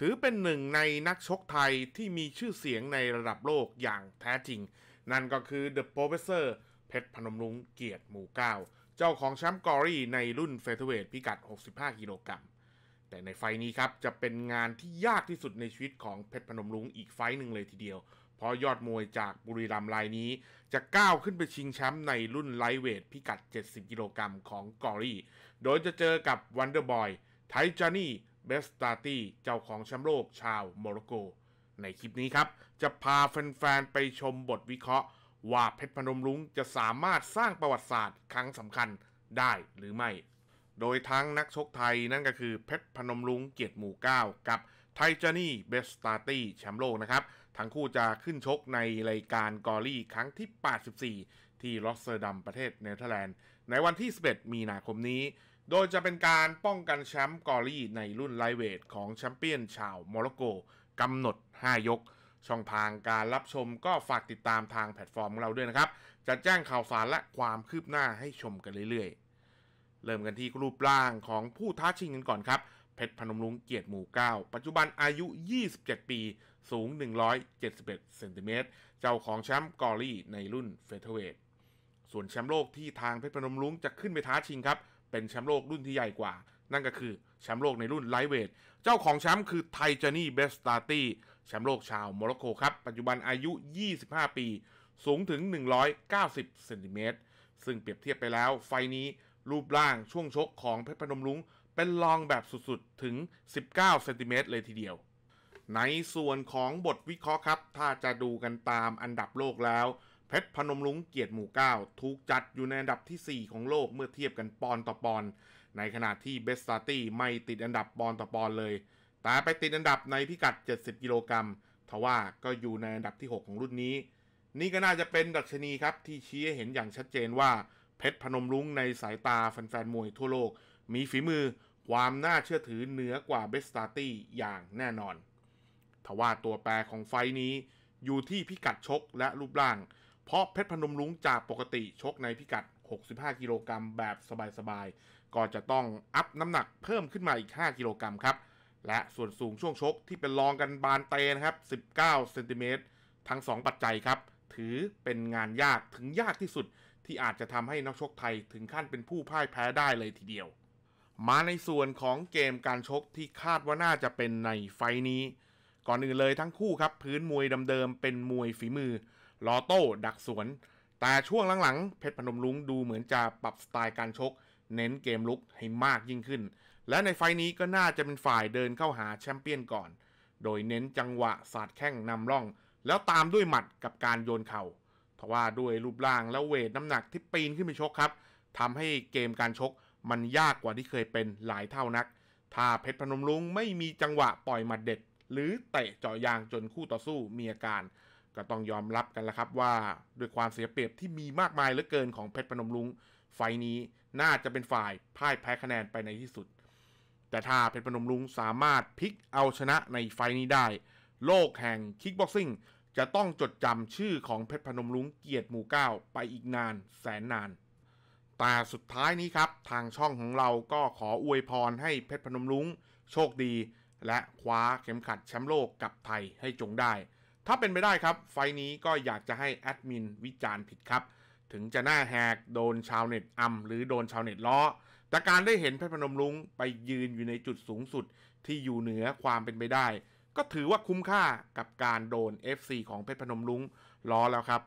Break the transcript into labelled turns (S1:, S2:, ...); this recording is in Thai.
S1: ถือเป็นหนึ่งในนักชกไทยที่มีชื่อเสียงในระดับโลกอย่างแท้จริง นั่นก็คือเดอะโปรเฟสเซอร์เพชรพนมรุ้งเกียรติหมู่เก้าเจ้าของแชมป์กอรี่ในรุ่นเฟเธอร์เวทพิกัด 65 กิโลกรัมแต่ในไฟนี้ครับ จะเป็นงานที่ยากที่สุดในชีวิตของเพชรพนมรุ้งอีกไฟหนึ่งเลยทีเดียว เพราะยอดมวยจากบุรีรัมย์รายนี้ จะก้าวขึ้นไปชิงแชมป์ในรุ่นไลท์เวทพิกัด 70กิโลกรัมของกอรี่โดยจะเจอกับวันเดอร์บอยไทจานี่เบสตาตี้เจ้าของแชมป์โลกชาวโมร็อกโก ในคลิปนี้ครับ จะพาแฟนๆไปชมบทวิเคราะห์ ว่าเพชรพนมรุ้งจะสามารถสร้างประวัติศาสตร์ครั้งสำคัญได้หรือไม่ โดยทั้งนักชกไทยนั่นก็คือเพชรพนมรุ้งเกียรติหมู่ 9 กับไทจนี่เบสตาตี้แชมป์โลกนะครับ ทั้งคู่จะขึ้นชกในรายการกอรี่ครั้งที่ 84 ที่ลอสเซอร์ดัมประเทศเนเธอร์แลนด์ ในวันที่ 11 มีนาคมนี้โดยจะเป็นการป้องกันแชมป์กอรี่ในรุ่นไลเวท ของแชมเปี้ยนชาวโมร็อกโกกำหนด 5 ยก ช่องทางการรับชมก็ฝากติดตามทางแพลตฟอร์มของเราด้วยนะครับจะแจ้งข่าวสารและความคืบหน้าให้ชมกันเรื่อยๆ เริ่มกันที่รูปร่างของผู้ท้าชิงกันก่อนครับเพชรพนมลุงเกียรติหมู่ 9 ปัจจุบันอายุ 27 ปีสูง 171เซนติเมตรเจ้าของแชมป์กอรี่ในรุ่นเฟเธอร์เวทส่วนแชมป์โลกที่ทางเพชรพนมลุงจะขึ้นไปท้าชิงครับเป็นแชมป์โลกรุ่นที่ใหญ่กว่า นั่นก็คือ แชมป์โลกในรุ่นไลท์เวท เจ้าของแชมป์คือไทเจนี่เบสตาตี้ แชมป์โลกชาวโมร็อกโก ครับปัจจุบันอายุ 25 ปี สูงถึง 190 เซนติเมตรซึ่งเปรียบเทียบไปแล้ว ไฟนี้รูปร่างช่วงชกของเพชรพนมรุง้งเป็นรองแบบสุดๆ ถึง 19 เซนติเมตรเลยทีเดียว ในส่วนของบทวิเคราะห์ครับ ถ้าจะดูกันตามอันดับโลกแล้วเพชรพนมลุงเกียรติหมู่9ถูกจัดอยู่ในอันดับที่ 4 ของโลกเมื่อเทียบกันปอนต่อปอน ในขณะที่เบสตาตี้ไม่ติดอันดับปอนต่อปอนเลย แต่ไปติดอันดับในพิกัด 70กิโลกรัมทว่าก็อยู่ในอันดับที่ 6 ของรุ่นนี้ นี่ก็น่าจะเป็นดัชนีครับที่ชี้ให้เห็นอย่างชัดเจนว่า เพชรพนมลุงในสายตาแฟนๆมวยทั่วโลก มีฝีมือความน่าเชื่อถือเหนือกว่าเบสตาตี้อย่างแน่นอนทว่าตัวแปรของไฟนี้ อยู่ที่พิกัดชกและรูปร่างเพราะเพชรพนมลุงจากปกติชกในพิกัด 65 กิโลกรัมแบบสบายๆ ก็จะต้องอัพน้ำหนักเพิ่มขึ้นมาอีก 5 กิโลกรัมครับ และส่วนสูงช่วงชกที่เป็นรองกันบานเตนะครับ 19 เซนติเมตร ทั้ง 2 ปัจจัยครับ ถือเป็นงานยากถึงยากที่สุด ที่อาจจะทำให้นักชกไทยถึงขั้นเป็นผู้พ่ายแพ้ได้เลยทีเดียว มาในส่วนของเกมการชกที่คาดว่าน่าจะเป็นในไฟนี้ ก่อนอื่นเลยทั้งคู่ครับ พื้นมวยเดิมๆ เป็นมวยฝีมือลอโต้ดักสวน แต่ช่วงหลังๆเพชรพนมลุงดูเหมือนจะปรับสไตล์การชก เน้นเกมลุกให้มากยิ่งขึ้น และในไฟนี้ก็น่าจะเป็นฝ่ายเดินเข้าหาแชมเปี้ยนก่อน โดยเน้นจังหวะสาดแข้งนำร่อง แล้วตามด้วยหมัดกับการโยนเขา่าเพราะว่าด้วยรูปร่างและเวทน้ำหนักที่ปีนขึ้นไปชกครับทำให้เกมการชก มันยากกว่าที่เคยเป็นหลายเท่านัก ถ้าเพชรพนมลุงไม่มีจังหวะปล่อยหมัดเด็ด หรือเตะเจาะยางจนคู่ต่อสู้มีอาการก็ต้องยอมรับกันแล้วครับว่า ด้วยความเสียเปรียบที่มีมากมายเหลือเกินของเพชรพนมลุง ไฟนี้น่าจะเป็นฝ่ายพ่ายแพ้คะแนนไปในที่สุด แต่ถ้าเพชรพนมลุงสามารถพลิกเอาชนะในไฟนี้ได้ โลกแห่งคิกบ็อกซิ่ง จะต้องจดจำชื่อของเพชรพนมลุงเกียรติหมู่เก้าไปอีกนานแสนนานแต่สุดท้ายนี้ครับทางช่องของเราก็ขออวยพรให้เพชรพนมลุงโชคดี และคว้าเข็มขัดแชมป์โลกกับไทยให้จงได้ถ้าเป็นไปได้ครับไฟนี้ก็อยากจะให้แอดมินวิจารณ์ผิดครับถึงจะหน้าแหกโดนชาวเน็ตอำหรือโดนชาวเน็ตล้อ แต่การได้เห็นเพชรพนมลุงไปยืนอยู่ในจุดสูงสุดที่อยู่เหนือความเป็นไปได้ ก็ถือว่าคุ้มค่ากับการโดน FC ของเพชรพนมลุงล้อแล้วครับ